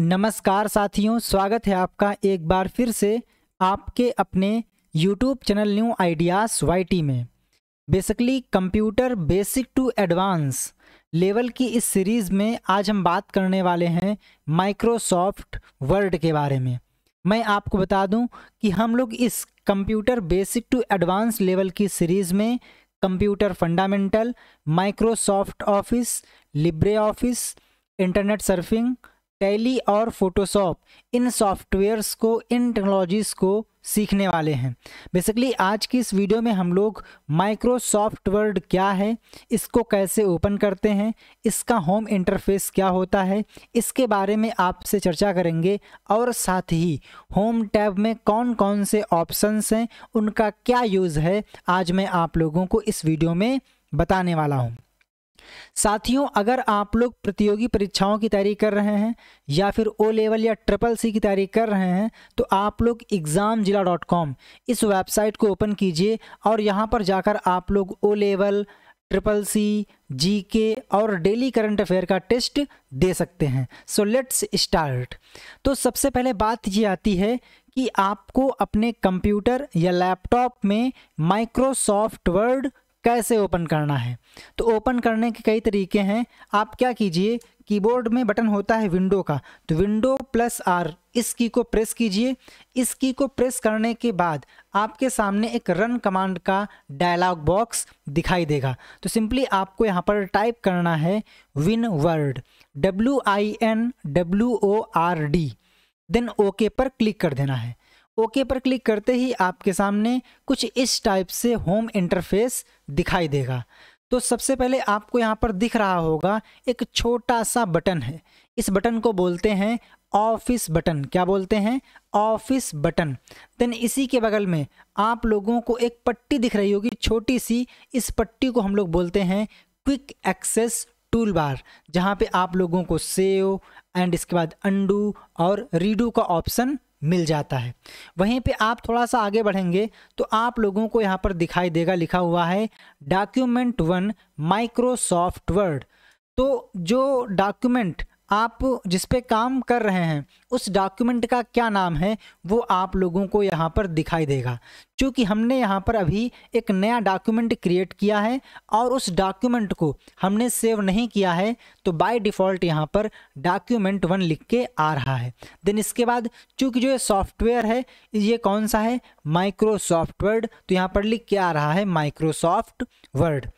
नमस्कार साथियों स्वागत है आपका एक बार फिर से आपके अपने YouTube चैनल न्यू आइडियाज़ वाई में basically computer basic to advance level की इस सीरीज़ में आज हम बात करने वाले हैं माइक्रोसॉफ्ट वर्ड के बारे में मैं आपको बता दूं कि हम लोग इस computer basic to advance level की सीरीज़ में computer fundamental Microsoft office libre office internet surfing tally और फोटोशॉप इन सॉफ्टवेयर्स को इन टेक्नोलॉजीज़ को सीखने वाले हैं बेसिकली आज की इस वीडियो में हम लोग माइक्रोसॉफ्ट वर्ड क्या है इसको कैसे ओपन करते हैं इसका होम इंटरफेस क्या होता है इसके बारे में आपसे चर्चा करेंगे और साथ ही होम टैब में कौन कौन से ऑप्शंस हैं उनका क्या यूज़ है आज मैं आप लोगों को इस वीडियो में बताने वाला हूँ साथियों अगर आप लोग प्रतियोगी परीक्षाओं की तैयारी कर रहे हैं या फिर ओ लेवल या ट्रिपल सी की तैयारी कर रहे हैं तो आप लोग एग्ज़ाम जिला डॉट कॉम इस वेबसाइट को ओपन कीजिए और यहाँ पर जाकर आप लोग ओ लेवल ट्रिपल सी जी के और डेली करंट अफेयर का टेस्ट दे सकते हैं सो लेट्स स्टार्ट तो सबसे पहले बात ये आती है कि आपको अपने कंप्यूटर या लैपटॉप में माइक्रोसॉफ्ट वर्ड कैसे ओपन करना है तो ओपन करने के कई तरीके हैं आप क्या कीजिए कीबोर्ड में बटन होता है विंडो का तो विंडो प्लस आर इस की को प्रेस कीजिए इस की को प्रेस करने के बाद आपके सामने एक रन कमांड का डायलॉग बॉक्स दिखाई देगा तो सिंपली आपको यहाँ पर टाइप करना है win word W I N W O R D then okay पर क्लिक कर देना है ओके पर क्लिक करते ही आपके सामने कुछ इस टाइप से होम इंटरफेस दिखाई देगा तो सबसे पहले आपको यहाँ पर दिख रहा होगा एक छोटा सा बटन है इस बटन को बोलते हैं ऑफिस बटन क्या बोलते हैं ऑफिस बटन देन इसी के बगल में आप लोगों को एक पट्टी दिख रही होगी छोटी सी इस पट्टी को हम लोग बोलते हैं क्विक एक्सेस टूल बार जहाँ पर आप लोगों को सेव एंड इसके बाद अंडू और रीडू का ऑप्शन मिल जाता है वहीं पे आप थोड़ा सा आगे बढ़ेंगे तो आप लोगों को यहाँ पर दिखाई देगा लिखा हुआ है डॉक्यूमेंट वन माइक्रोसॉफ्ट वर्ड तो जो डॉक्यूमेंट आप जिस पे काम कर रहे हैं उस डॉक्यूमेंट का क्या नाम है वो आप लोगों को यहाँ पर दिखाई देगा क्योंकि हमने यहाँ पर अभी एक नया डॉक्यूमेंट क्रिएट किया है और उस डॉक्यूमेंट को हमने सेव नहीं किया है तो बाय डिफ़ॉल्ट यहाँ पर डॉक्यूमेंट वन लिख के आ रहा है देन इसके बाद चूँकि जो ये सॉफ्टवेयर है ये कौन सा है माइक्रोसॉफ्ट वर्ड तो यहाँ पर लिख के आ रहा है माइक्रोसॉफ्ट वर्ड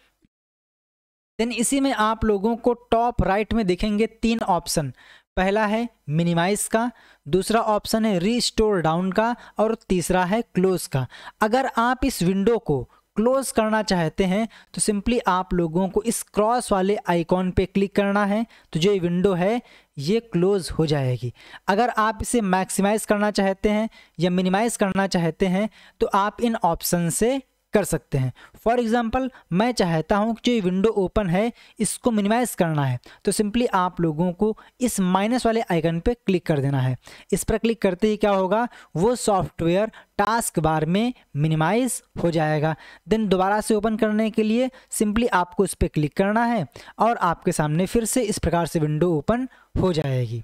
देन इसी में आप लोगों को टॉप राइट में देखेंगे तीन ऑप्शन पहला है मिनिमाइज का दूसरा ऑप्शन है रीस्टोर डाउन का और तीसरा है क्लोज का अगर आप इस विंडो को क्लोज करना चाहते हैं तो सिंपली आप लोगों को इस क्रॉस वाले आइकॉन पे क्लिक करना है तो जो ये विंडो है ये क्लोज हो जाएगी अगर आप इसे मैक्सिमाइज़ करना चाहते हैं या मिनिमाइज़ करना चाहते हैं तो आप इन ऑप्शन से कर सकते हैं फॉर एग्ज़ाम्पल मैं चाहता हूँ कि जो विंडो ओपन है इसको मिनिमाइज़ करना है तो सिंपली आप लोगों को इस माइनस वाले आइकन पे क्लिक कर देना है इस पर क्लिक करते ही क्या होगा वो सॉफ्टवेयर टास्क बार में मिनिमाइज हो जाएगा देन दोबारा से ओपन करने के लिए सिंपली आपको इस पर क्लिक करना है और आपके सामने फिर से इस प्रकार से विंडो ओपन हो जाएगी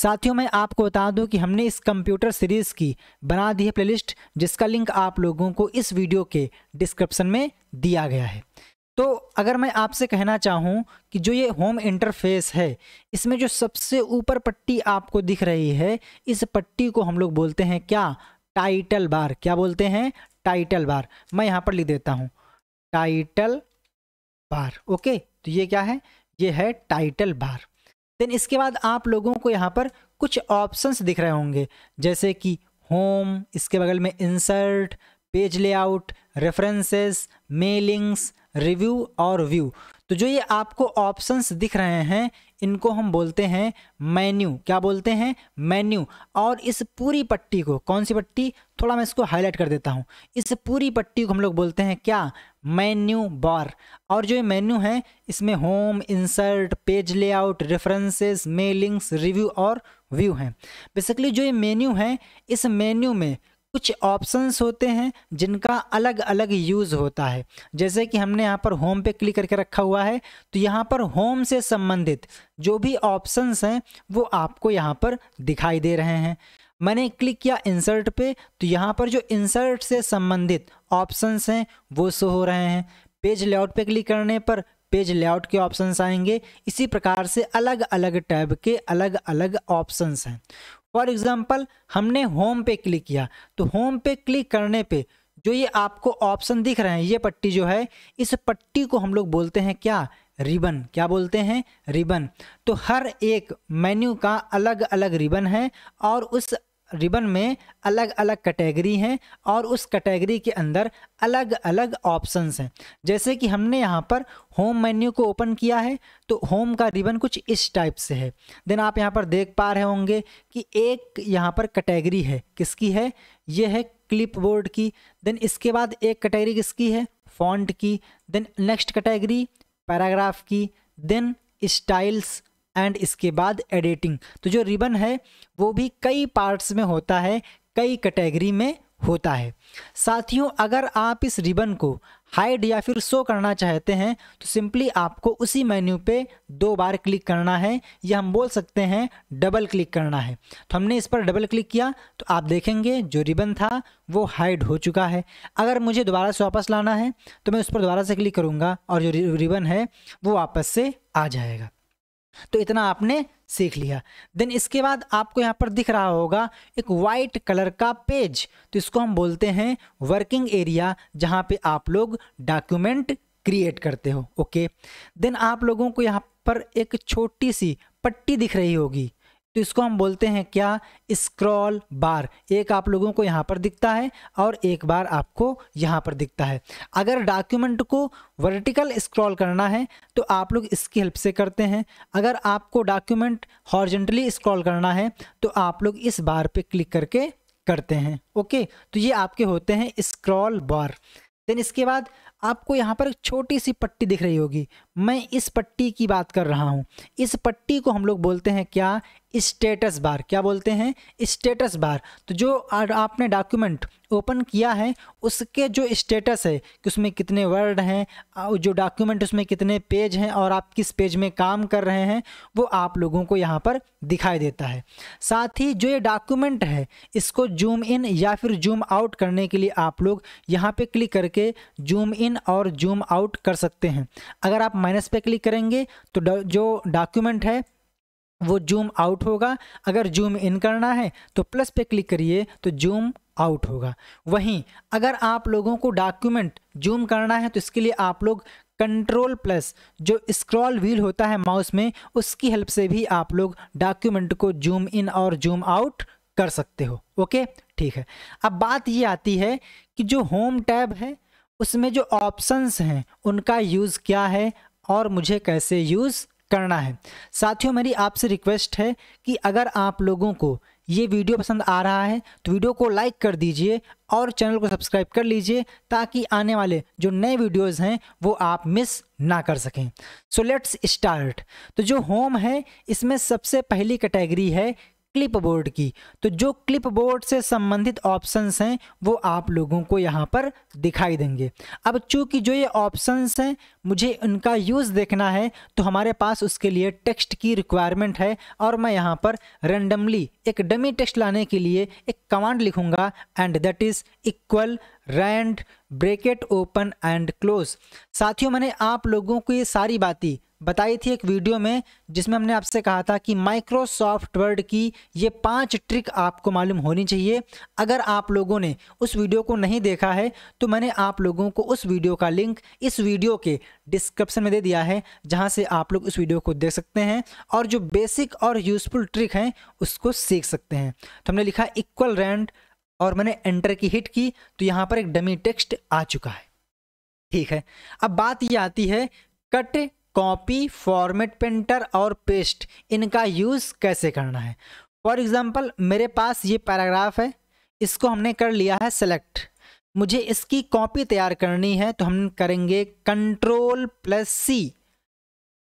साथियों मैं आपको बता दूं कि हमने इस कंप्यूटर सीरीज़ की बना दी है प्लेलिस्ट जिसका लिंक आप लोगों को इस वीडियो के डिस्क्रिप्शन में दिया गया है तो अगर मैं आपसे कहना चाहूँ कि जो ये होम इंटरफेस है इसमें जो सबसे ऊपर पट्टी आपको दिख रही है इस पट्टी को हम लोग बोलते हैं क्या टाइटल बार क्या बोलते हैं टाइटल बार मैं यहाँ पर लिख देता हूँ टाइटल बार ओके तो ये क्या है ये है टाइटल बार देन इसके बाद आप लोगों को यहाँ पर कुछ ऑप्शंस दिख रहे होंगे जैसे कि होम इसके बगल में insert page layout references mailings review और व्यू तो जो ये आपको ऑप्शंस दिख रहे हैं इनको हम बोलते हैं मेन्यू क्या बोलते हैं मेन्यू और इस पूरी पट्टी को कौन सी पट्टी थोड़ा मैं इसको हाईलाइट कर देता हूँ इस पूरी पट्टी को हम लोग बोलते हैं क्या मेन्यू बार और जो ये मेन्यू है इसमें home insert page layout references mailings review और व्यू हैं बेसिकली जो ये मेन्यू है इस मेन्यू में कुछ ऑप्शंस होते हैं जिनका अलग अलग यूज़ होता है जैसे कि हमने यहाँ पर होम पे क्लिक करके रखा हुआ है तो यहाँ पर होम से संबंधित जो भी ऑप्शंस हैं वो आपको यहाँ पर दिखाई दे रहे हैं मैंने क्लिक किया इंसर्ट पे तो यहाँ पर जो इंसर्ट से संबंधित ऑप्शंस हैं वो शो हो रहे हैं पेज लेआउट पे क्लिक करने पर पेज लेआउट के ऑप्शंस आएंगे इसी प्रकार से अलग अलग टैब के अलग अलग ऑप्शंस हैं फॉर एग्ज़ाम्पल हमने होम पे क्लिक किया तो होम पे क्लिक करने पे जो ये आपको ऑप्शन दिख रहे हैं ये पट्टी जो है इस पट्टी को हम लोग बोलते हैं क्या रिबन क्या बोलते हैं रिबन तो हर एक मेन्यू का अलग अलग रिबन है और उस रिबन में अलग अलग कैटेगरी हैं और उस कैटेगरी के अंदर अलग अलग ऑप्शंस हैं जैसे कि हमने यहाँ पर होम मेन्यू को ओपन किया है तो होम का रिबन कुछ इस टाइप से है देन आप यहाँ पर देख पा रहे होंगे कि एक यहाँ पर कैटेगरी है किसकी है ये है क्लिपबोर्ड की देन इसके बाद एक कैटेगरी किसकी है फॉन्ट की देन नेक्स्ट कैटेगरी पैराग्राफ की देन स्टाइल्स एंड इसके बाद एडिटिंग तो जो रिबन है वो भी कई पार्ट्स में होता है कई कैटेगरी में होता है साथियों अगर आप इस रिबन को हाइड या फिर शो करना चाहते हैं तो सिंपली आपको उसी मेन्यू पे दो बार क्लिक करना है या हम बोल सकते हैं डबल क्लिक करना है तो हमने इस पर डबल क्लिक किया तो आप देखेंगे जो रिबन था वो हाइड हो चुका है अगर मुझे दोबारा से वापस लाना है तो मैं उस पर दोबारा से क्लिक करूँगा और जो रिबन है वो वापस से आ जाएगा तो इतना आपने सीख लिया देन इसके बाद आपको यहाँ पर दिख रहा होगा एक वाइट कलर का पेज तो इसको हम बोलते हैं वर्किंग एरिया जहाँ पे आप लोग डॉक्यूमेंट क्रिएट करते हो ओके देन आप लोगों को यहाँ पर एक छोटी सी पट्टी दिख रही होगी तो इसको हम बोलते हैं क्या स्क्रॉल बार एक आप लोगों को यहाँ पर दिखता है और एक बार आपको यहाँ पर दिखता है अगर डॉक्यूमेंट को वर्टिकल स्क्रॉल करना है तो आप लोग इसकी हेल्प से करते हैं अगर आपको डॉक्यूमेंट हॉर्जेंटली स्क्रॉल करना है तो आप लोग इस बार पे क्लिक करके करते हैं ओके तो ये आपके होते हैं स्क्रॉल बार देन इसके बाद आपको यहाँ पर एक छोटी सी पट्टी दिख रही होगी मैं इस पट्टी की बात कर रहा हूँ इस पट्टी को हम लोग बोलते हैं क्या स्टेटस बार क्या बोलते हैं स्टेटस बार तो जो आपने डॉक्यूमेंट ओपन किया है उसके जो स्टेटस है कि उसमें कितने वर्ड हैं जो डॉक्यूमेंट उसमें कितने पेज हैं और आप किस पेज में काम कर रहे हैं वो आप लोगों को यहाँ पर दिखाई देता है साथ ही जो ये डॉक्यूमेंट है इसको जूम इन या फिर जूम आउट करने के लिए आप लोग यहाँ पर क्लिक करके जूम इन और जूम आउट कर सकते हैं अगर आप माइनस पे क्लिक करेंगे तो जो डॉक्यूमेंट है वो जूम आउट होगा अगर जूम इन करना है तो प्लस पे क्लिक करिए तो जूम आउट होगा वहीं अगर आप लोगों को डॉक्यूमेंट जूम करना है तो इसके लिए आप लोग कंट्रोल प्लस जो स्क्रॉल व्हील होता है माउस में उसकी हेल्प से भी आप लोग डॉक्यूमेंट को जूम इन और जूम आउट कर सकते हो ओके ठीक है अब बात ये आती है कि जो होम टैब है उसमें जो ऑप्शंस हैं उनका यूज़ क्या है और मुझे कैसे यूज़ करना है साथियों मेरी आपसे रिक्वेस्ट है कि अगर आप लोगों को ये वीडियो पसंद आ रहा है तो वीडियो को लाइक कर दीजिए और चैनल को सब्सक्राइब कर लीजिए ताकि आने वाले जो नए वीडियोस हैं वो आप मिस ना कर सकें सो लेट्स स्टार्ट तो जो होम है इसमें सबसे पहली कैटेगरी है क्लिपबोर्ड की तो जो क्लिपबोर्ड से संबंधित ऑप्शंस हैं वो आप लोगों को यहाँ पर दिखाई देंगे अब चूंकि जो ये ऑप्शंस हैं मुझे उनका यूज़ देखना है तो हमारे पास उसके लिए टेक्स्ट की रिक्वायरमेंट है और मैं यहाँ पर रेंडमली एक डमी टेक्स्ट लाने के लिए एक कमांड लिखूँगा and that is equal rand bracket open and close साथियों मैंने आप लोगों को ये सारी बातें बताई थी एक वीडियो में जिसमें हमने आपसे कहा था कि माइक्रोसॉफ्ट वर्ड की ये पांच ट्रिक आपको मालूम होनी चाहिए अगर आप लोगों ने उस वीडियो को नहीं देखा है तो मैंने आप लोगों को उस वीडियो का लिंक इस वीडियो के डिस्क्रिप्शन में दे दिया है जहां से आप लोग उस वीडियो को देख सकते हैं और जो बेसिक और यूजफुल ट्रिक हैं उसको सीख सकते हैं तो हमने लिखा इक्वल रैंड और मैंने एंटर की हिट की तो यहाँ पर एक डमी टेक्स्ट आ चुका है ठीक है अब बात ये आती है कट कॉपी फॉर्मेट पेंटर और पेस्ट इनका यूज़ कैसे करना है फॉर एग्ज़ाम्पल मेरे पास ये पैराग्राफ है इसको हमने कर लिया है सेलेक्ट मुझे इसकी कॉपी तैयार करनी है तो हम करेंगे control plus C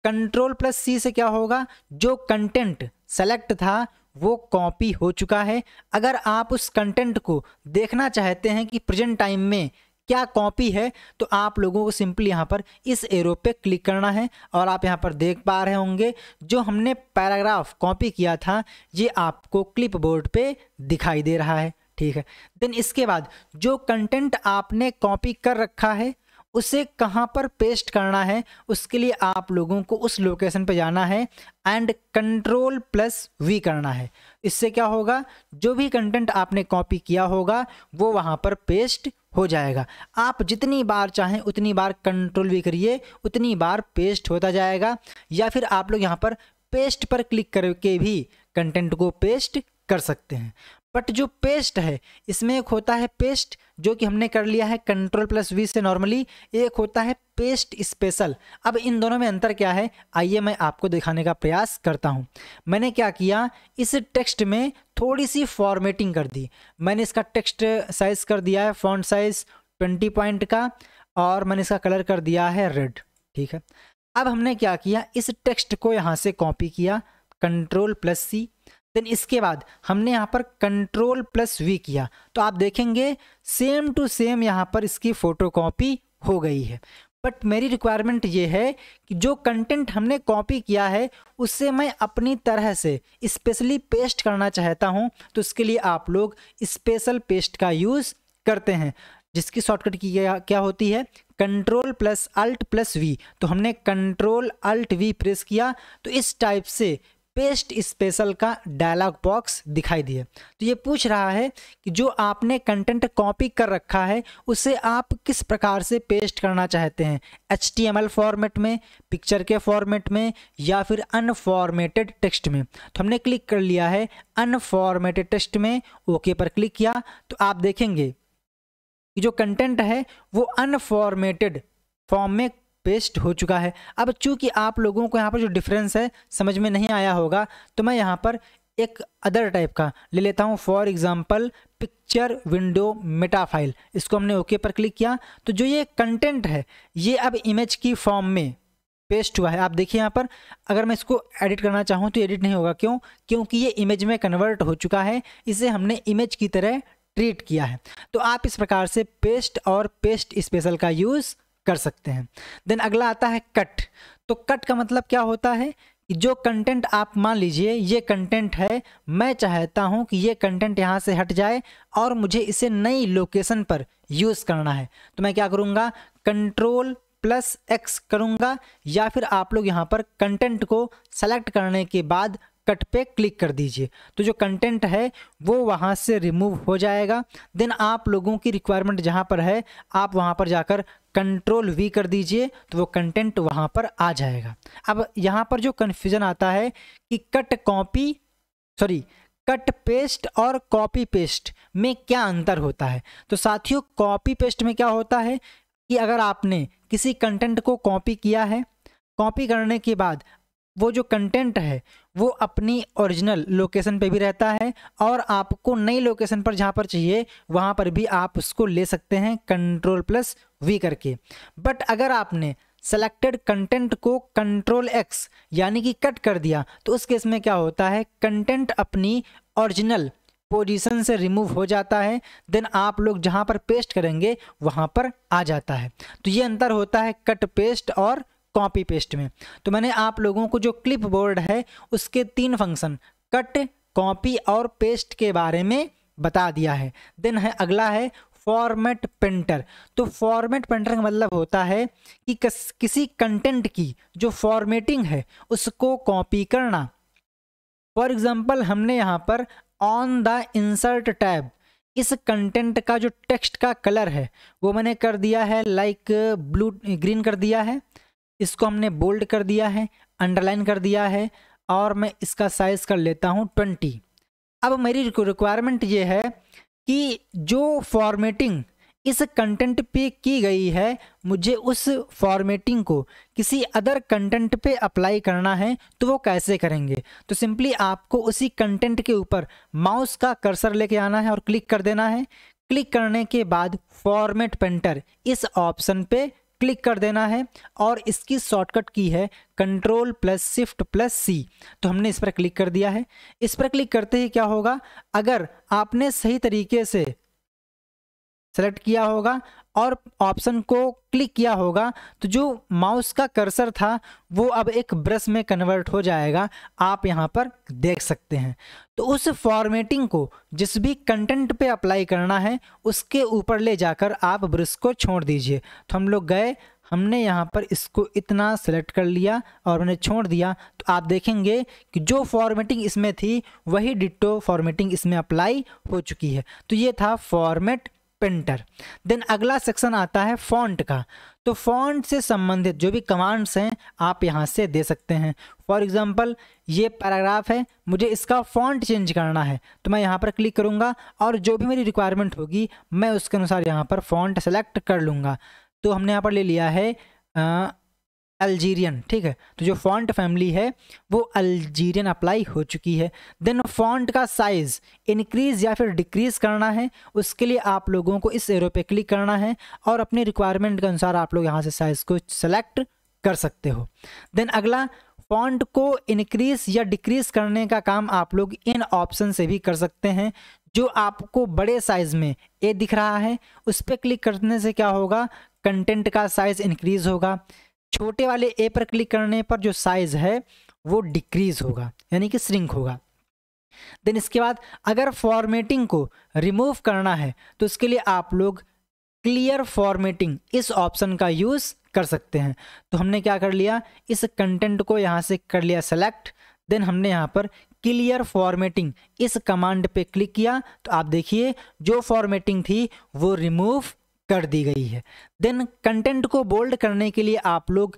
control plus C से क्या होगा जो कंटेंट सेलेक्ट था वो कॉपी हो चुका है अगर आप उस कंटेंट को देखना चाहते हैं कि प्रेजेंट टाइम में क्या कॉपी है तो आप लोगों को सिंपली यहाँ पर इस एरो पे क्लिक करना है और आप यहाँ पर देख पा रहे होंगे जो हमने पैराग्राफ कॉपी किया था ये आपको क्लिप बोर्ड पर दिखाई दे रहा है ठीक है देन इसके बाद जो कंटेंट आपने कॉपी कर रखा है उसे कहाँ पर पेस्ट करना है उसके लिए आप लोगों को उस लोकेशन पे जाना है एंड कंट्रोल प्लस वी करना है इससे क्या होगा जो भी कंटेंट आपने कॉपी किया होगा वो वहाँ पर पेस्ट हो जाएगा आप जितनी बार चाहें उतनी बार कंट्रोल वी करिए उतनी बार पेस्ट होता जाएगा या फिर आप लोग यहाँ पर पेस्ट पर क्लिक करके भी कंटेंट को पेस्ट कर सकते हैं बट जो पेस्ट है इसमें एक होता है पेस्ट जो कि हमने कर लिया है कंट्रोल प्लस वी से नॉर्मली एक होता है पेस्ट स्पेशल अब इन दोनों में अंतर क्या है आइए मैं आपको दिखाने का प्रयास करता हूँ मैंने क्या किया इस टेक्स्ट में थोड़ी सी फॉर्मेटिंग कर दी मैंने इसका टेक्स्ट साइज कर दिया है फॉन्ट साइज ट्वेंटी पॉइंट का और मैंने इसका कलर कर दिया है रेड ठीक है अब हमने क्या किया इस टेक्स्ट को यहाँ से कॉपी किया कंट्रोल प्लस सी देन इसके बाद हमने यहाँ पर कंट्रोल प्लस वी किया तो आप देखेंगे सेम टू सेम यहाँ पर इसकी फ़ोटो कॉपी हो गई है बट मेरी रिक्वायरमेंट ये है कि जो कंटेंट हमने कॉपी किया है उससे मैं अपनी तरह से स्पेशली पेस्ट करना चाहता हूँ तो उसके लिए आप लोग स्पेशल पेस्ट का यूज़ करते हैं जिसकी शॉर्टकट की क्या होती है control plus alt plus V तो हमने कंट्रोल अल्ट वी प्रेस किया तो इस टाइप से पेस्ट स्पेशल का डायलॉग बॉक्स दिखाई दिए तो ये पूछ रहा है कि जो आपने कंटेंट कॉपी कर रखा है उसे आप किस प्रकार से पेस्ट करना चाहते हैं एच फॉर्मेट में पिक्चर के फॉर्मेट में या फिर अनफॉर्मेटेड टेक्स्ट में तो हमने क्लिक कर लिया है अनफॉर्मेटेड टेक्स्ट में ओके पर क्लिक किया तो आप देखेंगे कि जो कंटेंट है वो अनफॉर्मेटेड फॉर्म में पेस्ट हो चुका है अब चूंकि आप लोगों को यहाँ पर जो डिफरेंस है समझ में नहीं आया होगा तो मैं यहाँ पर एक अदर टाइप का ले लेता हूँ for example picture window meta file इसको हमने ओके okay पर क्लिक किया तो जो ये कंटेंट है ये अब इमेज की फॉर्म में पेस्ट हुआ है आप देखिए यहाँ पर अगर मैं इसको एडिट करना चाहूँ तो एडिट नहीं होगा क्यों क्योंकि ये इमेज में कन्वर्ट हो चुका है इसे हमने इमेज की तरह ट्रीट किया है तो आप इस प्रकार से पेस्ट और पेस्ट स्पेशल का यूज़ कर सकते हैं देन अगला आता है कट तो कट का मतलब क्या होता है जो कंटेंट आप मान लीजिए ये कंटेंट है मैं चाहता हूँ कि ये कंटेंट यहाँ से हट जाए और मुझे इसे नई लोकेशन पर यूज़ करना है तो मैं क्या करूँगा कंट्रोल प्लस एक्स करूँगा या फिर आप लोग यहाँ पर कंटेंट को सेलेक्ट करने के बाद कट पे क्लिक कर दीजिए तो जो कंटेंट है वो वहाँ से रिमूव हो जाएगा देन आप लोगों की रिक्वायरमेंट जहाँ पर है आप वहाँ पर जाकर कंट्रोल वी कर दीजिए तो वो कंटेंट वहाँ पर आ जाएगा अब यहाँ पर जो कन्फ्यूज़न आता है कि cut copy sorry cut paste और कॉपी पेस्ट में क्या अंतर होता है तो साथियों कॉपी पेस्ट में क्या होता है कि अगर आपने किसी कंटेंट को कॉपी किया है कॉपी करने के बाद वो जो कंटेंट है वो अपनी ओरिजिनल लोकेशन पे भी रहता है और आपको नई लोकेशन पर जहाँ पर चाहिए वहाँ पर भी आप उसको ले सकते हैं कंट्रोल प्लस वी करके बट अगर आपने सेलेक्टेड कंटेंट को कंट्रोल एक्स यानी कि कट कर दिया तो उस केस में क्या होता है कंटेंट अपनी ओरिजिनल पोजीशन से रिमूव हो जाता है देन आप लोग जहाँ पर पेस्ट करेंगे वहाँ पर आ जाता है तो ये अंतर होता है कट पेस्ट और कॉपी पेस्ट में तो मैंने आप लोगों को जो क्लिप बोर्ड है उसके तीन फंक्शन कट कॉपी और पेस्ट के बारे में बता दिया है देन है अगला है फॉर्मेट पेंटर तो फॉर्मेट पेंटर का मतलब होता है कि कस, किसी कंटेंट की जो फॉर्मेटिंग है उसको कॉपी करना फॉर एग्जाम्पल हमने यहाँ पर ऑन द इंसर्ट टैब इस कंटेंट का जो टेक्स्ट का कलर है वो मैंने कर दिया है लाइक ब्लू ग्रीन कर दिया है इसको हमने बोल्ड कर दिया है अंडरलाइन कर दिया है और मैं इसका साइज़ कर लेता हूँ ट्वेंटी अब मेरी रिक्वायरमेंट ये है कि जो फॉर्मेटिंग इस कंटेंट पे की गई है मुझे उस फॉर्मेटिंग को किसी अदर कंटेंट पे अप्लाई करना है तो वो कैसे करेंगे तो सिंपली आपको उसी कंटेंट के ऊपर माउस का कर्सर लेके आना है और क्लिक कर देना है क्लिक करने के बाद फॉर्मेट पेंटर इस ऑप्शन पे क्लिक कर देना है और इसकी शॉर्टकट की है control plus shift plus C तो हमने इस पर क्लिक कर दिया है इस पर क्लिक करते ही क्या होगा अगर आपने सही तरीके से सेलेक्ट किया होगा और ऑप्शन को क्लिक किया होगा तो जो माउस का कर्सर था वो अब एक ब्रश में कन्वर्ट हो जाएगा आप यहाँ पर देख सकते हैं तो उस फॉर्मेटिंग को जिस भी कंटेंट पे अप्लाई करना है उसके ऊपर ले जाकर आप ब्रश को छोड़ दीजिए तो हम लोग गए हमने यहाँ पर इसको इतना सेलेक्ट कर लिया और मैंने छोड़ दिया तो आप देखेंगे कि जो फॉर्मेटिंग इसमें थी वही डिटो फॉर्मेटिंग इसमें अप्लाई हो चुकी है तो ये था फॉर्मेट पेंटर देन अगला सेक्शन आता है फॉन्ट का तो फॉन्ट से संबंधित जो भी कमांड्स हैं आप यहाँ से दे सकते हैं फॉर एग्जांपल ये पैराग्राफ है मुझे इसका फॉन्ट चेंज करना है तो मैं यहाँ पर क्लिक करूँगा और जो भी मेरी रिक्वायरमेंट होगी मैं उसके अनुसार यहाँ पर फॉन्ट सेलेक्ट कर लूँगा तो हमने यहाँ पर ले लिया है आ, अल्जीरियन ठीक है तो जो फॉन्ट फैमिली है वो अल्जीरियन अप्लाई हो चुकी है देन फॉन्ट का साइज़ इंक्रीज़ या फिर डिक्रीज़ करना है उसके लिए आप लोगों को इस एरो पे क्लिक करना है और अपने रिक्वायरमेंट के अनुसार आप लोग यहाँ से साइज़ को सेलेक्ट कर सकते हो देन अगला फॉन्ट को इंक्रीज या डिक्रीज करने का काम आप लोग इन ऑप्शन से भी कर सकते हैं जो आपको बड़े साइज में ए दिख रहा है उस पर क्लिक करने से क्या होगा कंटेंट का साइज इंक्रीज होगा छोटे वाले ए पर क्लिक करने पर जो साइज़ है वो डिक्रीज़ होगा यानी कि श्रिंक होगा देन इसके बाद अगर फॉर्मेटिंग को रिमूव करना है तो इसके लिए आप लोग क्लियर फॉर्मेटिंग इस ऑप्शन का यूज़ कर सकते हैं तो हमने क्या कर लिया इस कंटेंट को यहाँ से कर लिया सेलेक्ट देन हमने यहाँ पर क्लियर फॉर्मेटिंग इस कमांड पे क्लिक किया तो आप देखिए जो फॉर्मेटिंग थी वो रिमूव कर दी गई है देन कंटेंट को बोल्ड करने के लिए आप लोग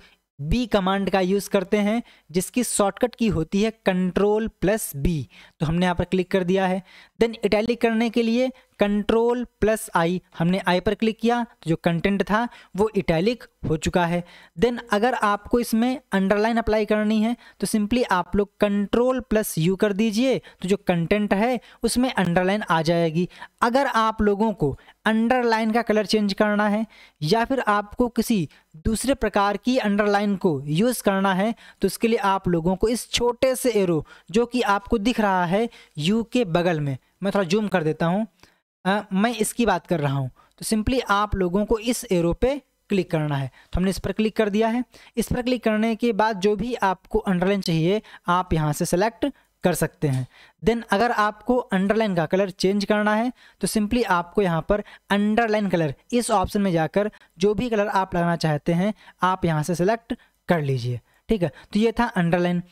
बी कमांड का यूज़ करते हैं जिसकी शॉर्टकट की होती है कंट्रोल प्लस बी तो हमने यहाँ पर क्लिक कर दिया है देन इटैलिक करने के लिए कंट्रोल प्लस आई हमने आई पर क्लिक किया तो जो कंटेंट था वो इटैलिक हो चुका है देन अगर आपको इसमें अंडरलाइन अप्लाई करनी है तो सिंपली आप लोग कंट्रोल प्लस यू कर दीजिए तो जो कंटेंट है उसमें अंडरलाइन आ जाएगी अगर आप लोगों को अंडरलाइन का कलर चेंज करना है या फिर आपको किसी दूसरे प्रकार की अंडरलाइन को यूज़ करना है तो उसके लिए आप लोगों को इस छोटे से एरो जो कि आपको दिख रहा है यू के बगल में मैं थोड़ा जूम कर देता हूँ मैं इसकी बात कर रहा हूँ तो सिंपली आप लोगों को इस एरो पे क्लिक करना है तो हमने इस पर क्लिक कर दिया है इस पर क्लिक करने के बाद जो भी आपको अंडरलाइन चाहिए आप यहाँ से सेलेक्ट कर सकते हैं देन अगर आपको अंडरलाइन का कलर चेंज करना है तो सिंपली आपको यहाँ पर अंडरलाइन कलर इस ऑप्शन में जाकर जो भी कलर आप लगाना चाहते हैं आप यहाँ से सेलेक्ट कर लीजिए ठीक है तो ये था अंडरलाइन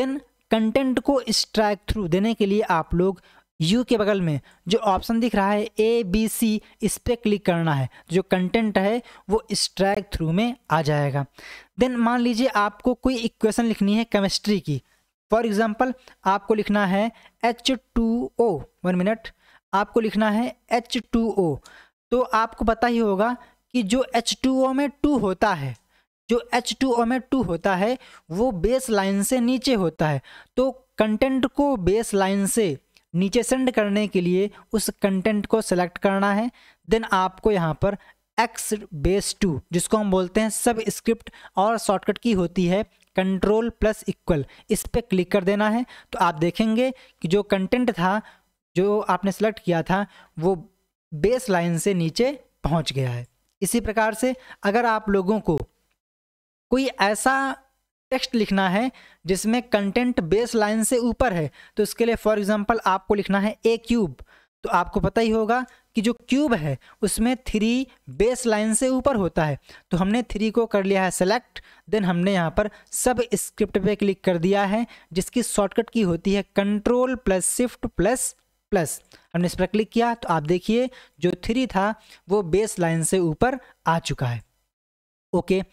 देन कंटेंट को स्ट्राइक थ्रू देने के लिए आप लोग यू के बगल में जो ऑप्शन दिख रहा है ए बी सी इस पर क्लिक करना है जो कंटेंट है वो स्ट्रैक थ्रू में आ जाएगा देन मान लीजिए आपको कोई इक्वेशन लिखनी है केमिस्ट्री की फॉर एग्जाम्पल आपको लिखना है H two O one minute आपको लिखना है एच टू ओ तो आपको पता ही होगा कि जो एच टू ओ में टू होता है जो एच टू ओ में टू होता है वो बेस लाइन से नीचे होता है तो कंटेंट को बेस लाइन से नीचे सेंड करने के लिए उस कंटेंट को सेलेक्ट करना है देन आपको यहाँ पर एक्स बेस टू जिसको हम बोलते हैं सब स्क्रिप्ट और शॉर्टकट की होती है कंट्रोल प्लस इक्वल इस पर क्लिक कर देना है तो आप देखेंगे कि जो कंटेंट था जो आपने सेलेक्ट किया था वो बेस लाइन से नीचे पहुंच गया है इसी प्रकार से अगर आप लोगों को कोई ऐसा टेक्स्ट लिखना है जिसमें कंटेंट बेस लाइन से ऊपर है तो इसके लिए फॉर एग्जांपल आपको लिखना है ए क्यूब तो आपको पता ही होगा कि जो क्यूब है उसमें थ्री बेस लाइन से ऊपर होता है तो हमने थ्री को कर लिया है सेलेक्ट देन हमने यहाँ पर सब स्क्रिप्ट पे क्लिक कर दिया है जिसकी शॉर्टकट की होती है control plus shift plus plus हमने इस पर क्लिक किया तो आप देखिए जो थ्री था वो बेस लाइन से ऊपर आ चुका है ओके okay.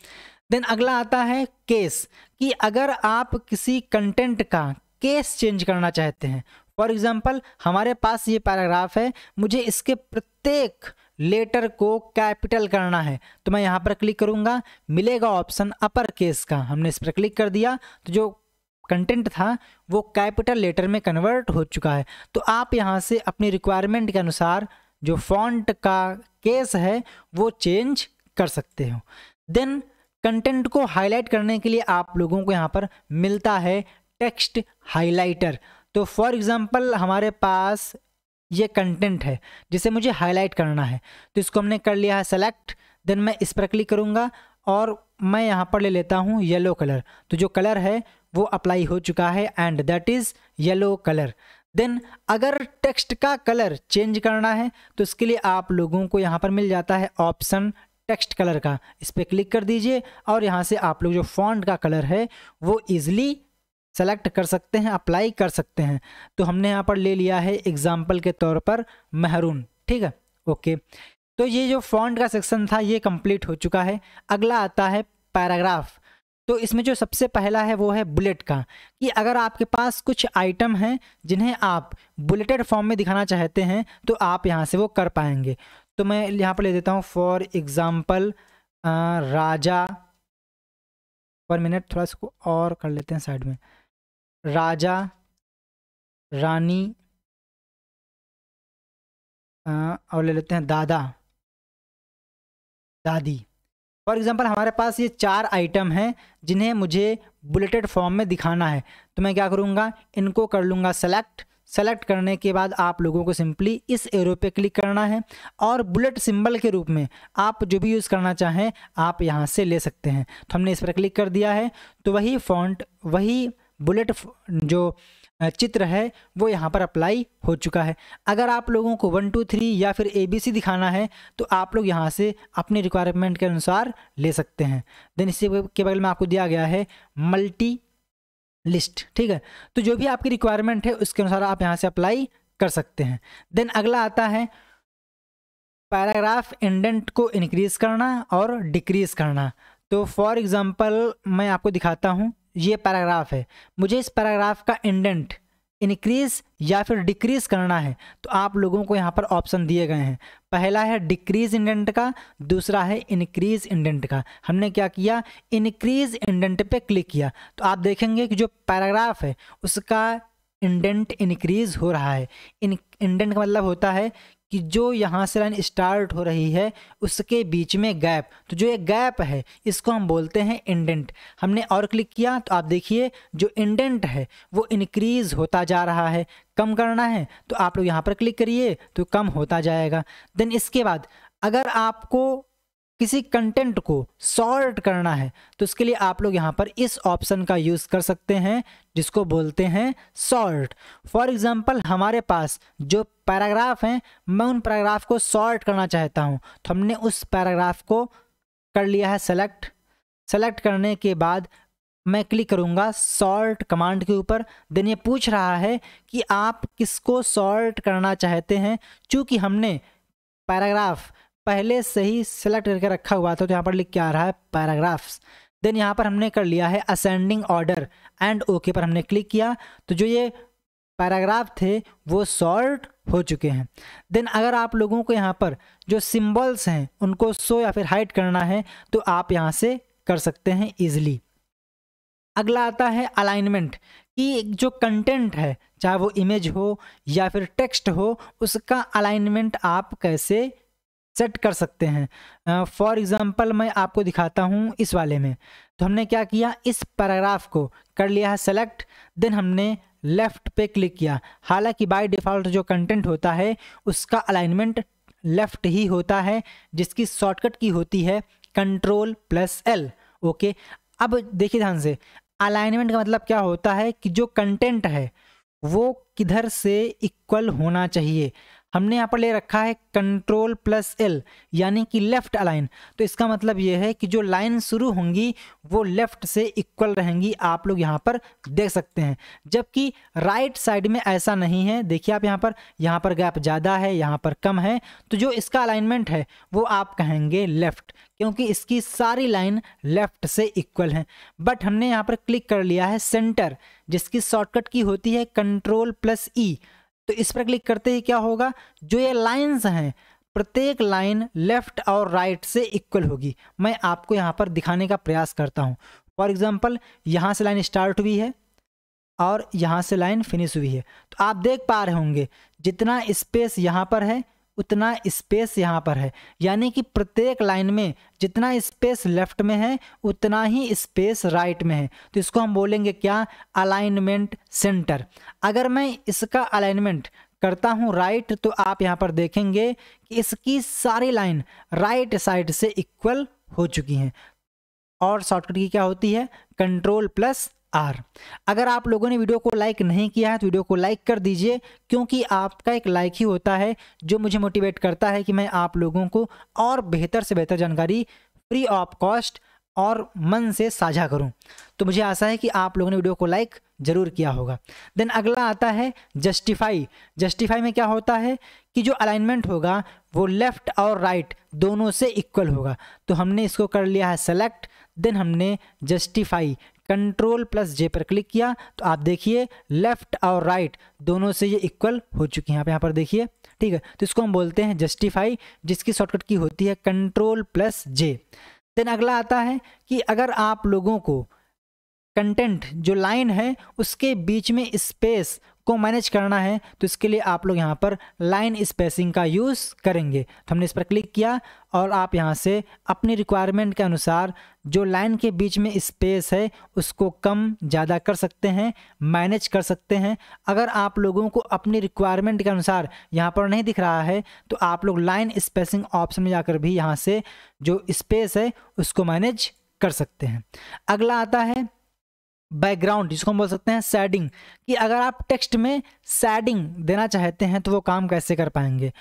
देन अगला आता है केस कि अगर आप किसी कंटेंट का केस चेंज करना चाहते हैं फॉर एग्जाम्पल हमारे पास ये पैराग्राफ है मुझे इसके प्रत्येक लेटर को कैपिटल करना है तो मैं यहाँ पर क्लिक करूँगा मिलेगा ऑप्शन अपर केस का हमने इस पर क्लिक कर दिया तो जो कंटेंट था वो कैपिटल लेटर में कन्वर्ट हो चुका है तो आप यहाँ से अपनी रिक्वायरमेंट के अनुसार जो फॉन्ट का केस है वो चेंज कर सकते हो देन कंटेंट को हाईलाइट करने के लिए आप लोगों को यहाँ पर मिलता है टेक्स्ट हाईलाइटर तो फॉर एग्ज़ाम्पल हमारे पास ये कंटेंट है जिसे मुझे हाईलाइट करना है तो इसको हमने कर लिया है सेलेक्ट देन मैं इस पर क्लिक करूँगा और मैं यहाँ पर ले लेता हूँ येलो कलर तो जो कलर है वो अप्लाई हो चुका है and that is yellow colour then अगर टेक्स्ट का कलर चेंज करना है तो इसके लिए आप लोगों को यहाँ पर मिल जाता है ऑप्शन टेक्स्ट कलर का इस पर क्लिक कर दीजिए और यहाँ से आप लोग जो फॉन्ट का कलर है वो ईज़िली सेलेक्ट कर सकते हैं अप्लाई कर सकते हैं तो हमने यहाँ पर ले लिया है एग्ज़ाम्पल के तौर पर महरून ठीक है ओके तो ये जो फॉन्ट का सेक्शन था ये कंप्लीट हो चुका है अगला आता है पैराग्राफ तो इसमें जो सबसे पहला है वो है बुलेट का कि अगर आपके पास कुछ आइटम हैं जिन्हें आप बुलेटेड फॉर्म में दिखाना चाहते हैं तो आप यहाँ से वो कर पाएंगे तो मैं यहाँ पर ले देता हूँ फॉर एग्ज़ाम्पल राजा पर मिनट थोड़ा इसको और कर लेते हैं साइड में राजा रानी आ, और ले लेते हैं दादा दादी फॉर एग्ज़ाम्पल हमारे पास ये चार आइटम हैं जिन्हें मुझे बुलेटेड फॉर्म में दिखाना है तो मैं क्या करूँगा इनको कर लूँगा सेलेक्ट सेलेक्ट करने के बाद आप लोगों को सिंपली इस एरो पे क्लिक करना है और बुलेट सिंबल के रूप में आप जो भी यूज़ करना चाहें आप यहाँ से ले सकते हैं तो हमने इस पर क्लिक कर दिया है तो वही फॉन्ट वही बुलेट जो चित्र है वो यहाँ पर अप्लाई हो चुका है अगर आप लोगों को वन टू थ्री या फिर ए बी सी दिखाना है तो आप लोग यहाँ से अपने रिक्वायरमेंट के अनुसार ले सकते हैं देन इसी के बगल में आपको दिया गया है मल्टी लिस्ट ठीक है तो जो भी आपकी रिक्वायरमेंट है उसके अनुसार आप यहाँ से अप्लाई कर सकते हैं देन अगला आता है पैराग्राफ इंडेंट को इनक्रीज़ करना और डिक्रीज़ करना तो फॉर एग्ज़ाम्पल मैं आपको दिखाता हूँ ये पैराग्राफ है मुझे इस पैराग्राफ का इंडेंट इंक्रीज या फिर डिक्रीज करना है तो आप लोगों को यहाँ पर ऑप्शन दिए गए हैं पहला है डिक्रीज इंडेंट का दूसरा है इंक्रीज इंडेंट का हमने क्या किया इंक्रीज इंडेंट पे क्लिक किया तो आप देखेंगे कि जो पैराग्राफ है उसका इंडेंट इंक्रीज हो रहा है इन इंडेंट का मतलब होता है कि जो यहाँ से लाइन स्टार्ट हो रही है उसके बीच में गैप तो जो ये गैप है इसको हम बोलते हैं इंडेंट हमने और क्लिक किया तो आप देखिए जो इंडेंट है वो इनक्रीज़ होता जा रहा है कम करना है तो आप लोग यहाँ पर क्लिक करिए तो कम होता जाएगा देन इसके बाद अगर आपको किसी कंटेंट को सॉर्ट करना है तो इसके लिए आप लोग यहाँ पर इस ऑप्शन का यूज़ कर सकते हैं जिसको बोलते हैं सॉर्ट फॉर एग्ज़ाम्पल हमारे पास जो पैराग्राफ हैं मैं उन पैराग्राफ को सॉर्ट करना चाहता हूँ तो हमने उस पैराग्राफ को कर लिया है सेलेक्ट सेलेक्ट करने के बाद मैं क्लिक करूँगा सॉर्ट कमांड के ऊपर देन ये पूछ रहा है कि आप किसको सॉर्ट करना चाहते हैं चूँकि हमने पैराग्राफ पहले से ही सेलेक्ट करके रखा हुआ था तो यहाँ पर लिख के आ रहा है पैराग्राफ्स देन यहाँ पर हमने कर लिया है असेंडिंग ऑर्डर एंड ओके पर हमने क्लिक किया तो जो ये पैराग्राफ थे वो सॉर्ट हो चुके हैं देन अगर आप लोगों को यहाँ पर जो सिम्बल्स हैं उनको सो या फिर हाइट करना है तो आप यहाँ से कर सकते हैं ईजिली अगला आता है अलाइनमेंट कि जो कंटेंट है चाहे वो इमेज हो या फिर टेक्स्ट हो उसका अलाइनमेंट आप कैसे सेट कर सकते हैं फॉर एग्ज़ाम्पल मैं आपको दिखाता हूँ इस वाले में तो हमने क्या किया इस पैराग्राफ को कर लिया है सेलेक्ट देन हमने लेफ़्ट पे क्लिक किया हालांकि बाय डिफ़ॉल्ट जो कंटेंट होता है उसका अलाइनमेंट लेफ़्ट ही होता है जिसकी शॉर्टकट की होती है कंट्रोल प्लस एल ओके अब देखिए ध्यान से अलाइनमेंट का मतलब क्या होता है कि जो कंटेंट है वो किधर से इक्वल होना चाहिए हमने यहाँ पर ले रखा है कंट्रोल प्लस एल यानी कि लेफ्ट अलाइन तो इसका मतलब ये है कि जो लाइन शुरू होंगी वो लेफ्ट से इक्वल रहेंगी आप लोग यहाँ पर देख सकते हैं जबकि राइट साइड में ऐसा नहीं है देखिए आप यहाँ पर यहाँ पर गैप ज़्यादा है यहाँ पर कम है तो जो इसका अलाइनमेंट है वो आप कहेंगे लेफ्ट क्योंकि इसकी सारी लाइन लेफ्ट से इक्वल है बट हमने यहाँ पर क्लिक कर लिया है सेंटर जिसकी शॉर्टकट की होती है कंट्रोल प्लस ई e, तो इस पर क्लिक करते ही क्या होगा जो ये लाइन्स हैं प्रत्येक लाइन लेफ्ट और राइट से इक्वल होगी मैं आपको यहाँ पर दिखाने का प्रयास करता हूँ फॉर एग्ज़ाम्पल यहाँ से लाइन स्टार्ट हुई है और यहाँ से लाइन फिनिश हुई है तो आप देख पा रहे होंगे जितना स्पेस यहाँ पर है उतना स्पेस यहाँ पर है यानी कि प्रत्येक लाइन में जितना स्पेस लेफ्ट में है उतना ही स्पेस राइट में है तो इसको हम बोलेंगे क्या अलाइनमेंट सेंटर अगर मैं इसका अलाइनमेंट करता हूँ राइट तो आप यहाँ पर देखेंगे कि इसकी सारी लाइन राइट साइड से इक्वल हो चुकी हैं और शॉर्टकट की क्या होती है कंट्रोल प्लस आर अगर आप लोगों ने वीडियो को लाइक नहीं किया है तो वीडियो को लाइक कर दीजिए क्योंकि आपका एक लाइक ही होता है जो मुझे मोटिवेट करता है कि मैं आप लोगों को और बेहतर से बेहतर जानकारी फ्री ऑफ कॉस्ट और मन से साझा करूं तो मुझे आशा है कि आप लोगों ने वीडियो को लाइक ज़रूर किया होगा देन अगला आता है जस्टिफाई जस्टिफाई में क्या होता है कि जो अलाइनमेंट होगा वो लेफ़्ट और राइट right, दोनों से इक्वल होगा तो हमने इसको कर लिया है सेलेक्ट देन हमने जस्टिफाई कंट्रोल प्लस जे पर क्लिक किया तो आप देखिए लेफ्ट और राइट दोनों से ये इक्वल हो चुकी हैं आप यहाँ पर देखिए ठीक है तो इसको हम बोलते हैं जस्टिफाई जिसकी शॉर्टकट की होती है कंट्रोल प्लस जे देन अगला आता है कि अगर आप लोगों को कंटेंट जो लाइन है उसके बीच में स्पेस को मैनेज करना है तो इसके लिए आप लोग यहाँ पर लाइन स्पेसिंग का यूज़ करेंगे तो हमने इस पर क्लिक किया और आप यहाँ से अपनी रिक्वायरमेंट के अनुसार जो लाइन के बीच में स्पेस है उसको कम ज़्यादा कर सकते हैं मैनेज कर सकते हैं अगर आप लोगों को अपनी रिक्वायरमेंट के अनुसार यहाँ पर नहीं दिख रहा है तो आप लोग लाइन स्पेसिंग ऑप्शन में जाकर भी यहाँ से जो स्पेस है उसको मैनेज कर सकते हैं अगला आता है बैकग्राउंड जिसको हम बोल सकते हैं सैडिंग कि अगर आप टेक्स्ट में सैडिंग देना चाहते हैं तो वो काम कैसे कर पाएंगे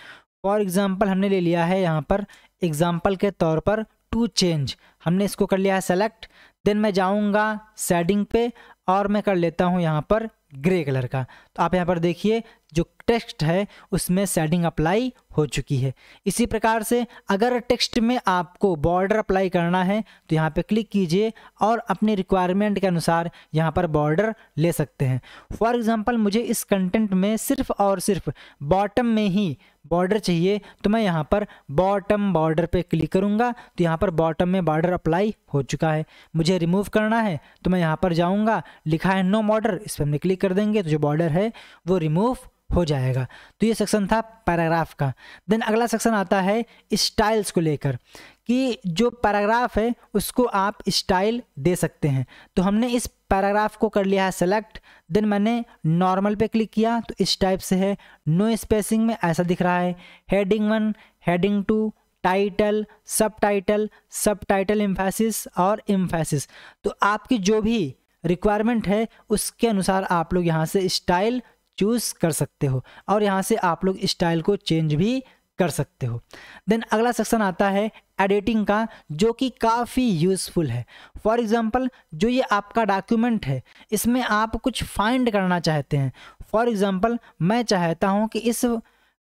फॉर एग्जाम्पल हमने ले लिया है यहाँ पर एग्जाम्पल के तौर पर टू चेंज हमने इसको कर लिया है सेलेक्ट देन मैं जाऊँगा सैडिंग पे और मैं कर लेता हूँ यहाँ पर ग्रे कलर का तो आप यहाँ पर देखिए जो टेक्स्ट है उसमें सेडिंग अप्लाई हो चुकी है इसी प्रकार से अगर टेक्स्ट में आपको बॉर्डर अप्लाई करना है तो यहाँ पे क्लिक कीजिए और अपने रिक्वायरमेंट के अनुसार यहाँ पर बॉर्डर ले सकते हैं फॉर एग्ज़ाम्पल मुझे इस कंटेंट में सिर्फ और सिर्फ बॉटम में ही बॉर्डर चाहिए तो मैं यहाँ पर बॉटम बॉर्डर पे क्लिक करूँगा तो यहाँ पर बॉटम में बॉर्डर अप्लाई हो चुका है मुझे रिमूव करना है तो मैं यहाँ पर जाऊँगा लिखा है नो बॉर्डर इस पर हमने क्लिक कर देंगे तो जो बॉर्डर है वो रिमूव हो जाएगा तो ये सेक्शन था पैराग्राफ का देन अगला सेक्शन आता है स्टाइल्स को लेकर कि जो पैराग्राफ है उसको आप स्टाइल दे सकते हैं तो हमने इस पैराग्राफ को कर लिया है सेलेक्ट देन मैंने नॉर्मल पे क्लिक किया तो इस टाइप से है नो no स्पेसिंग में ऐसा दिख रहा है heading one heading two title subtitle subtitle emphasis और इम्फेसिस तो आपकी जो भी रिक्वायरमेंट है उसके अनुसार आप लोग यहाँ से स्टाइल चूज़ कर सकते हो और यहाँ से आप लोग स्टाइल को चेंज भी कर सकते हो देन अगला सेक्शन आता है एडिटिंग का जो कि काफ़ी यूज़फुल है फॉर एग्ज़ाम्पल जो ये आपका डॉक्यूमेंट है इसमें आप कुछ फाइंड करना चाहते हैं फॉर एग्ज़ाम्पल मैं चाहता हूँ कि इस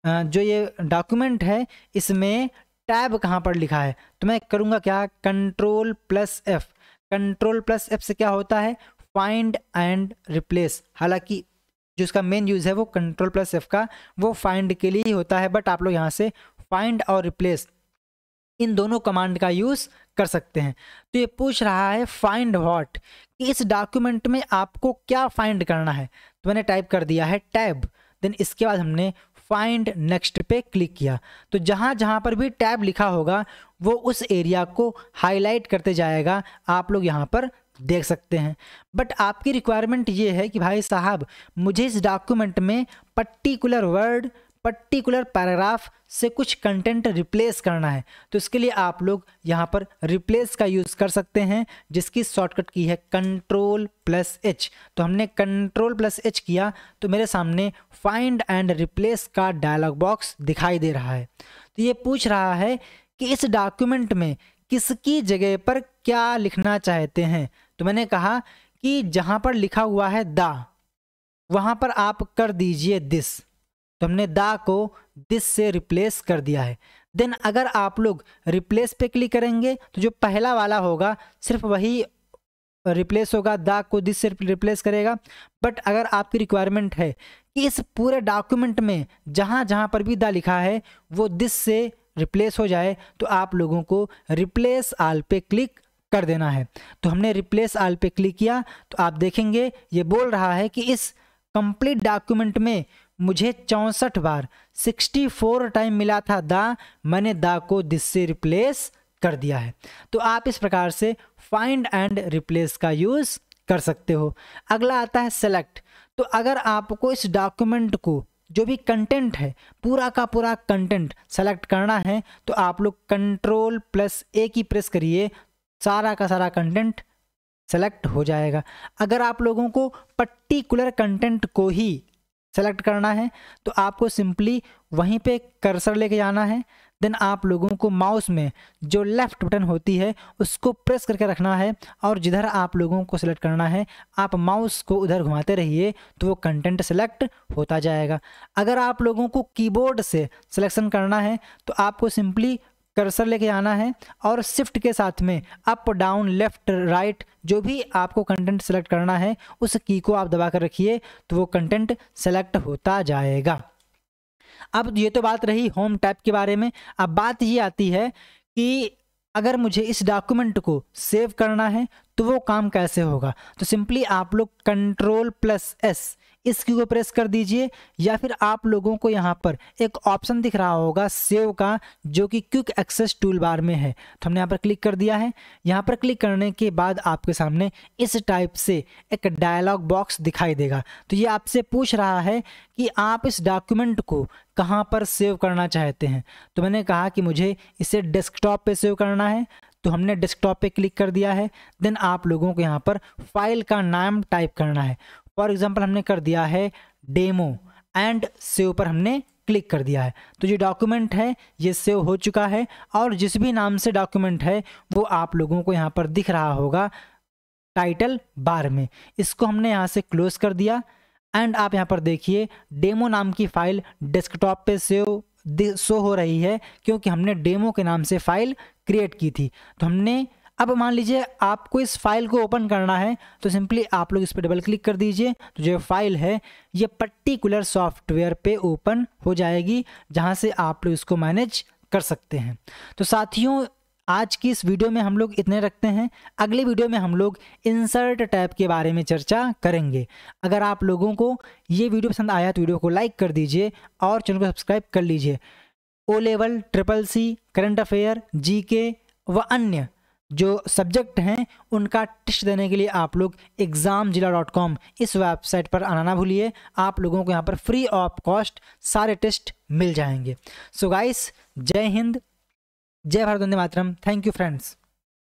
जो ये डॉक्यूमेंट है इसमें टैब कहाँ पर लिखा है तो मैं करूँगा क्या control plus F control plus F से क्या होता है फाइंड एंड रिप्लेस हालांकि जो इसका मेन यूज़ है वो कंट्रोल प्लस एफ का वो फाइंड के लिए ही होता है बट आप लोग यहाँ से फाइंड और रिप्लेस इन दोनों कमांड का यूज़ कर सकते हैं तो ये पूछ रहा है फाइंड वॉट कि इस डॉक्यूमेंट में आपको क्या फाइंड करना है तो मैंने टाइप कर दिया है टैब देन इसके बाद हमने फाइंड नेक्स्ट पे क्लिक किया तो जहाँ जहाँ पर भी टैब लिखा होगा वो उस एरिया को हाईलाइट करते जाएगा आप लोग यहाँ पर देख सकते हैं बट आपकी रिक्वायरमेंट ये है कि भाई साहब मुझे इस डॉक्यूमेंट में पर्टिकुलर वर्ड पर्टिकुलर पैराग्राफ से कुछ कंटेंट रिप्लेस करना है तो इसके लिए आप लोग यहाँ पर रिप्लेस का यूज़ कर सकते हैं जिसकी शॉर्टकट की है कंट्रोल प्लस एच तो हमने कंट्रोल प्लस एच किया तो मेरे सामने फाइंड एंड रिप्लेस का डायलॉग बॉक्स दिखाई दे रहा है तो ये पूछ रहा है कि इस डॉक्यूमेंट में किसकी जगह पर क्या लिखना चाहते हैं तो मैंने कहा कि जहाँ पर लिखा हुआ है दा वहाँ पर आप कर दीजिए दिस तो हमने दा को दिस से रिप्लेस कर दिया है देन अगर आप लोग रिप्लेस पे क्लिक करेंगे तो जो पहला वाला होगा सिर्फ वही रिप्लेस होगा दा को दिस से रिप्लेस करेगा बट अगर आपकी रिक्वायरमेंट है कि इस पूरे डॉक्यूमेंट में जहाँ जहाँ पर भी दा लिखा है वो दिस से रिप्लेस हो जाए तो आप लोगों को रिप्लेस आल पे क्लिक कर देना है तो हमने रिप्लेस आल पे क्लिक किया तो आप देखेंगे ये बोल रहा है कि इस कंप्लीट डॉक्यूमेंट में मुझे चौंसठ बार 64 टाइम मिला था दा मैंने दा को दिस से रिप्लेस कर दिया है तो आप इस प्रकार से फाइंड एंड रिप्लेस का यूज़ कर सकते हो अगला आता है सेलेक्ट तो अगर आपको इस डॉक्यूमेंट को जो भी कंटेंट है पूरा का पूरा कंटेंट सेलेक्ट करना है तो आप लोग कंट्रोल प्लस ए की प्रेस करिए सारा का सारा कंटेंट सेलेक्ट हो जाएगा अगर आप लोगों को पर्टिकुलर कंटेंट को ही सेलेक्ट करना है तो आपको सिंपली वहीं पे कर्सर लेके जाना है देन आप लोगों को माउस में जो लेफ़्ट बटन होती है उसको प्रेस करके रखना है और जिधर आप लोगों को सिलेक्ट करना है आप माउस को उधर घुमाते रहिए तो वो कंटेंट सेलेक्ट होता जाएगा अगर आप लोगों को कीबोर्ड से सिलेक्शन करना है तो आपको सिंपली कर्सर लेके आना है और शिफ्ट के साथ में अप डाउन लेफ्ट राइट जो भी आपको कंटेंट सेलेक्ट करना है उस की को आप दबा कर रखिए तो वो कंटेंट सेलेक्ट होता जाएगा अब ये तो बात रही होम टैप के बारे में अब बात ये आती है कि अगर मुझे इस डॉक्यूमेंट को सेव करना है तो वो काम कैसे होगा तो सिंपली आप लोग कंट्रोल प्लस एस इस क्यू को प्रेस कर दीजिए या फिर आप लोगों को यहाँ पर एक ऑप्शन दिख रहा होगा सेव का जो कि क्विक एक्सेस टूल बार में है तो हमने यहाँ पर क्लिक कर दिया है यहाँ पर क्लिक करने के बाद आपके सामने इस टाइप से एक डायलॉग बॉक्स दिखाई देगा तो ये आपसे पूछ रहा है कि आप इस डॉक्यूमेंट को कहाँ पर सेव करना चाहते हैं तो मैंने कहा कि मुझे इसे डेस्कटॉप पर सेव करना है तो हमने डेस्कटॉप पे क्लिक कर दिया है देन आप लोगों को यहाँ पर फाइल का नाम टाइप करना है फॉर एग्जाम्पल हमने कर दिया है डेमो एंड सेव पर हमने क्लिक कर दिया है तो जो डॉक्यूमेंट है ये सेव हो चुका है और जिस भी नाम से डॉक्यूमेंट है वो आप लोगों को यहाँ पर दिख रहा होगा टाइटल बार में इसको हमने यहाँ से क्लोज कर दिया एंड आप यहाँ पर देखिए डेमो नाम की फ़ाइल डेस्कटॉप पे सेव शो हो रही है क्योंकि हमने डेमो के नाम से फ़ाइल क्रिएट की थी तो हमने अब मान लीजिए आपको इस फाइल को ओपन करना है तो सिंपली आप लोग इस पर डबल क्लिक कर दीजिए तो जो फाइल है ये पर्टिकुलर सॉफ्टवेयर पे ओपन हो जाएगी जहाँ से आप लोग इसको मैनेज कर सकते हैं तो साथियों आज की इस वीडियो में हम लोग इतने रखते हैं अगले वीडियो में हम लोग इंसर्ट टैब के बारे में चर्चा करेंगे अगर आप लोगों को ये वीडियो पसंद आया तो वीडियो को लाइक कर दीजिए और चैनल को सब्सक्राइब कर लीजिए O level triple C current affair G K व अन्य जो सब्जेक्ट हैं उनका टेस्ट देने के लिए आप लोग एग्ज़ाम जिला डॉट कॉम इस वेबसाइट पर आना ना भूलिए आप लोगों को यहाँ पर फ्री ऑफ कॉस्ट सारे टेस्ट मिल जाएंगे सो गाइस जय हिंद जय भारत वंदे मातरम थैंक यू फ्रेंड्स